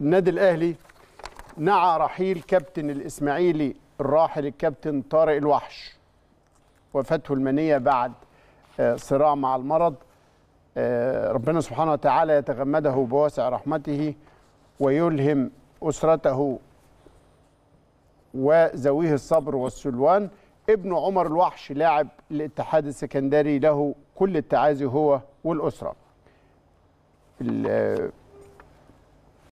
النادي الاهلي نعى رحيل كابتن الاسماعيلي الراحل الكابتن طارق الوحش وفاته المنيه بعد آه، صراع مع المرض آه، ربنا سبحانه وتعالى يتغمده بواسع رحمته ويلهم اسرته وزويه الصبر والسلوان ابن عمر الوحش لاعب الاتحاد السكندري له كل التعازي هو والاسره آه،